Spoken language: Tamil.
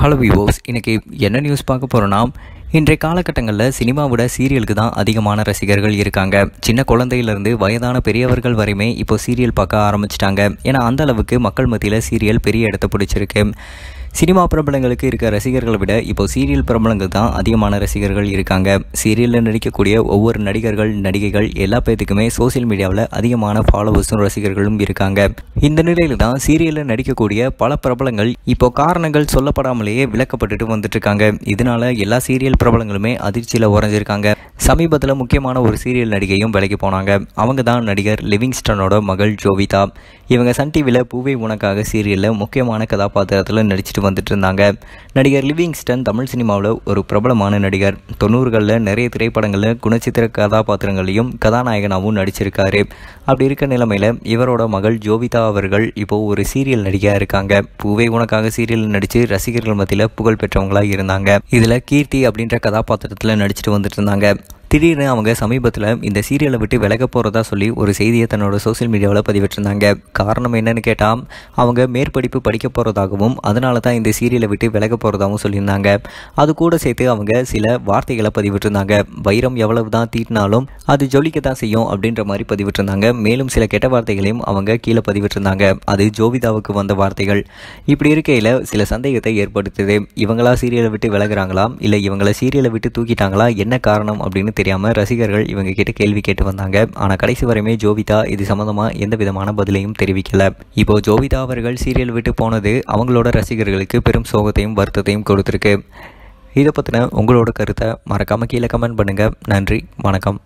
ஹலோ விவோஸ் இன்றைக்கி என்ன நியூஸ் பார்க்க போகிறோன்னா இன்றைய காலகட்டங்களில் சினிமாவோட சீரியலுக்கு தான் அதிகமான ரசிகர்கள் இருக்காங்க சின்ன குழந்தையிலேருந்து வயதான பெரியவர்கள் வரையுமே இப்போ சீரியல் பார்க்க ஆரம்பிச்சிட்டாங்க ஏன்னா அந்த அளவுக்கு மக்கள் மத்தியில் சீரியல் பெரிய இடத்த பிடிச்சிருக்கு சினிமா பிரபலங்களுக்கு இருக்க ரசிகர்களை விட இப்போ சீரியல் பிரபலங்கள் தான் அதிகமான ரசிகர்கள் இருக்காங்க சீரியலில் நடிக்கக்கூடிய ஒவ்வொரு நடிகர்கள் நடிகைகள் எல்லா பேத்துக்குமே சோசியல் மீடியாவில் அதிகமான ஃபாலோவர்ஸும் ரசிகர்களும் இருக்காங்க இந்த நிலையில் தான் சீரியலில் நடிக்கக்கூடிய பல பிரபலங்கள் இப்போ காரணங்கள் சொல்லப்படாமலேயே விளக்கப்பட்டுட்டு வந்துட்டுருக்காங்க இதனால எல்லா சீரியல் பிரபலங்களுமே அதிர்ச்சியில் உறைஞ்சிருக்காங்க சமீபத்தில் முக்கியமான ஒரு சீரியல் நடிகையும் விலைக்கு போனாங்க அவங்க தான் நடிகர் லிவிங்ஸ்டனோட மகள் ஜோவிதா இவங்க சன் டிவியில் பூவை உனக்காக சீரியலில் முக்கியமான கதாபாத்திரத்தில் நடிச்சிட்டு வந்துட்டு இருந்தாங்க நடிகர் லிவிங்ஸ்டன் தமிழ் சினிமாவில் ஒரு பிரபலமான நடிகர் தொண்ணூறுகளில் நிறைய திரைப்படங்களில் குணச்சித்திர கதாபாத்திரங்களையும் கதாநாயகனாகவும் நடிச்சிருக்காரு அப்படி இருக்க நிலைமையில் இவரோட மகள் ஜோவிதா அவர்கள் இப்போது ஒரு சீரியல் நடிகையாக இருக்காங்க பூவே உனக்காக சீரியல் நடித்து ரசிகர்கள் மத்தியில் புகழ் பெற்றவங்களாக இருந்தாங்க இதில் கீர்த்தி அப்படின்ற கதாபாத்திரத்தில் நடிச்சுட்டு வந்துட்டு இருந்தாங்க திடீர்னு அவங்க சமீபத்தில் இந்த சீரியலை விட்டு விலக போகிறதா சொல்லி ஒரு செய்தியை தன்னோட சோசியல் மீடியாவில் பதிவிட்டிருந்தாங்க காரணம் என்னன்னு கேட்டால் அவங்க மேற்படிப்பு படிக்க போகிறதாகவும் அதனால தான் இந்த சீரியலை விட்டு விலக போகிறதாகவும் சொல்லியிருந்தாங்க அது கூட சேர்த்து அவங்க சில வார்த்தைகளை பதிவிட்டிருந்தாங்க வைரம் எவ்வளவு தான் தீட்டினாலும் அது ஜொலிக்க தான் செய்யும் அப்படின்ற மாதிரி பதிவிட்டிருந்தாங்க மேலும் சில கெட்ட வார்த்தைகளையும் அவங்க கீழே பதிவிட்டிருந்தாங்க அது ஜோவிதாவுக்கு வந்த வார்த்தைகள் இப்படி இருக்கையில் சில சந்தேகத்தை ஏற்படுத்துது இவங்களா சீரியலை விட்டு விலகிறாங்களா இல்லை இவங்கள சீரியலை விட்டு தூக்கிட்டாங்களா என்ன காரணம் அப்படின்னு தெரியாமல் ரசிகர்கள் இவங்க கிட்ட கேள்வி கேட்டு வந்தாங்க ஆனால் கடைசி வரையுமே ஜோவிதா இது சம்மந்தமாக எந்த விதமான பதிலையும் தெரிவிக்கல இப்போ ஜோவிதா அவர்கள் சீரியல் விட்டு போனது அவங்களோட ரசிகர்களுக்கு பெரும் சோகத்தையும் வருத்தத்தையும் கொடுத்துருக்கு இதை பற்றின உங்களோட கருத்தை மறக்காமல் கீழே கமெண்ட் பண்ணுங்கள் நன்றி வணக்கம்